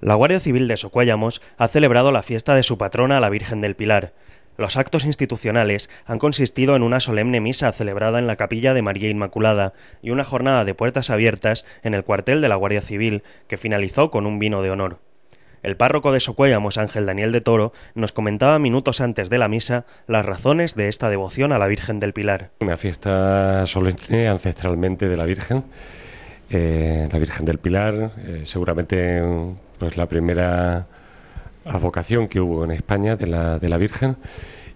La Guardia Civil de Socuéllamos ha celebrado la fiesta de su patrona, la Virgen del Pilar. Los actos institucionales han consistido en una solemne misa celebrada en la capilla de María Inmaculada y una jornada de puertas abiertas en el cuartel de la Guardia Civil, que finalizó con un vino de honor. El párroco de Socuéllamos, Ángel Daniel de Toro, nos comentaba minutos antes de la misa las razones de esta devoción a la Virgen del Pilar. Una fiesta solemne ancestralmente de la Virgen, eh, la Virgen del Pilar, eh, seguramente pues la primera advocación que hubo en España de la, de la Virgen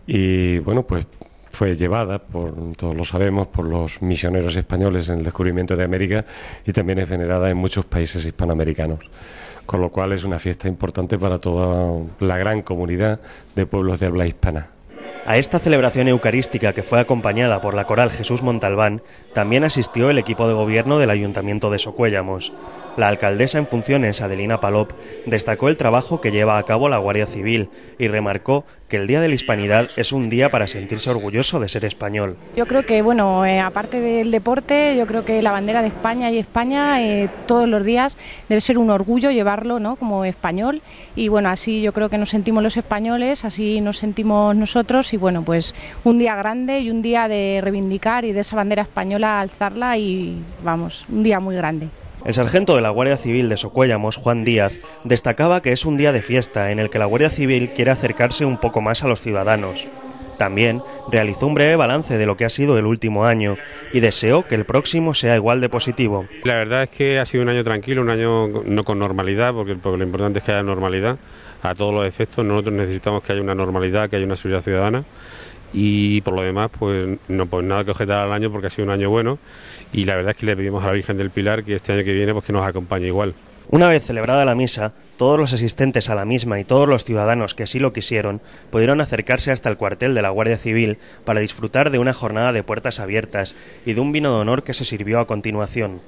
y bueno, pues fue llevada, por todos lo sabemos, por los misioneros españoles en el descubrimiento de América y también es venerada en muchos países hispanoamericanos. Con lo cual es una fiesta importante para toda la gran comunidad de pueblos de habla hispana. A esta celebración eucarística que fue acompañada por la coral Jesús Montalbán, también asistió el equipo de gobierno del Ayuntamiento de Socuéllamos. La alcaldesa en funciones, Adelina Palop, destacó el trabajo que lleva a cabo la Guardia Civil y remarcó que el Día de la Hispanidad es un día para sentirse orgulloso de ser español. Yo creo que, bueno, eh, aparte del deporte, yo creo que la bandera de España y España eh, todos los días debe ser un orgullo llevarlo ¿no? como español y, bueno, así yo creo que nos sentimos los españoles, así nos sentimos nosotros y, bueno, pues un día grande y un día de reivindicar y de esa bandera española alzarla y, vamos, un día muy grande. El sargento de la Guardia Civil de Socuéllamos, Juan Díaz, destacaba que es un día de fiesta en el que la Guardia Civil quiere acercarse un poco más a los ciudadanos. También realizó un breve balance de lo que ha sido el último año y deseó que el próximo sea igual de positivo. La verdad es que ha sido un año tranquilo, un año no con normalidad, porque, porque lo importante es que haya normalidad a todos los efectos. Nosotros necesitamos que haya una normalidad, que haya una seguridad ciudadana y por lo demás pues no pues nada que objetar al año porque ha sido un año bueno y la verdad es que le pedimos a la Virgen del Pilar que este año que viene pues que nos acompañe igual. Una vez celebrada la misa, todos los asistentes a la misma y todos los ciudadanos que así lo quisieron pudieron acercarse hasta el cuartel de la Guardia Civil para disfrutar de una jornada de puertas abiertas y de un vino de honor que se sirvió a continuación.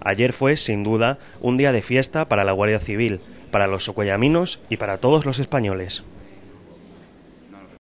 Ayer fue, sin duda, un día de fiesta para la Guardia Civil, para los socuellaminos y para todos los españoles.